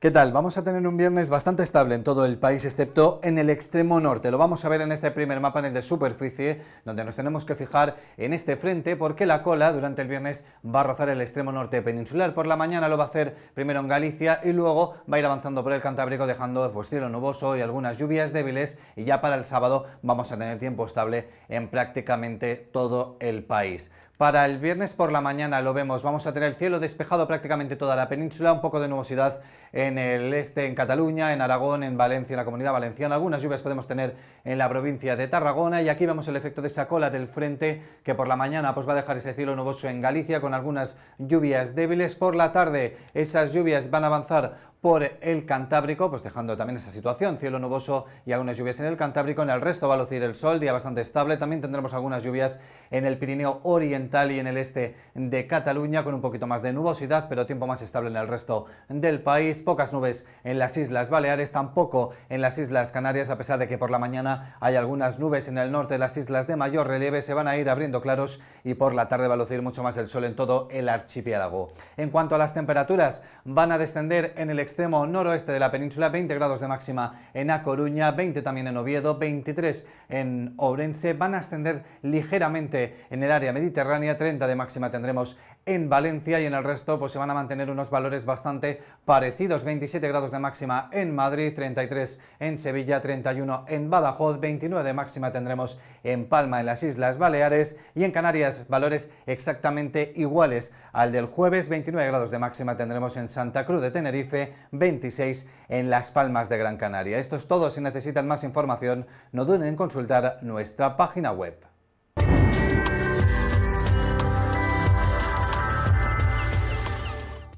¿Qué tal? Vamos a tener un viernes bastante estable en todo el país, excepto en el extremo norte. Lo vamos a ver en este primer mapa, en el de superficie, donde nos tenemos que fijar en este frente, porque la cola durante el viernes va a rozar el extremo norte peninsular. Por la mañana lo va a hacer primero en Galicia y luego va a ir avanzando por el Cantábrico, dejando pues, cielo nuboso y algunas lluvias débiles. Y ya para el sábado vamos a tener tiempo estable en prácticamente todo el país. Para el viernes por la mañana lo vemos, vamos a tener el cielo despejado prácticamente toda la península, un poco de nubosidad en el este, en Cataluña, en Aragón, en Valencia, en la comunidad valenciana, algunas lluvias podemos tener en la provincia de Tarragona y aquí vemos el efecto de esa cola del frente que por la mañana pues va a dejar ese cielo nuboso en Galicia con algunas lluvias débiles. Por la tarde esas lluvias van a avanzar por el Cantábrico, pues dejando también esa situación, cielo nuboso y algunas lluvias en el Cantábrico, en el resto va a lucir el sol, día bastante estable, también tendremos algunas lluvias en el Pirineo Oriental y en el este de Cataluña, con un poquito más de nubosidad, pero tiempo más estable en el resto del país, pocas nubes en las Islas Baleares, tampoco en las Islas Canarias, a pesar de que por la mañana hay algunas nubes en el norte de las islas de mayor relieve, se van a ir abriendo claros y por la tarde va a lucir mucho más el sol en todo el archipiélago. En cuanto a las temperaturas, van a descender en el extremo noroeste de la península, 20 grados de máxima en A Coruña, 20 también en Oviedo, 23 en Orense, van a ascender ligeramente en el área mediterránea, 30 de máxima tendremos en Valencia y en el resto pues se van a mantener unos valores bastante parecidos, 27 grados de máxima en Madrid, 33 en Sevilla, 31 en Badajoz, 29 de máxima tendremos en Palma, en las Islas Baleares y en Canarias, valores exactamente iguales al del jueves, 29 grados de máxima tendremos en Santa Cruz de Tenerife, 26 en Las Palmas de Gran Canaria. Esto es todo. Si necesitan más información, no duden en consultar nuestra página web.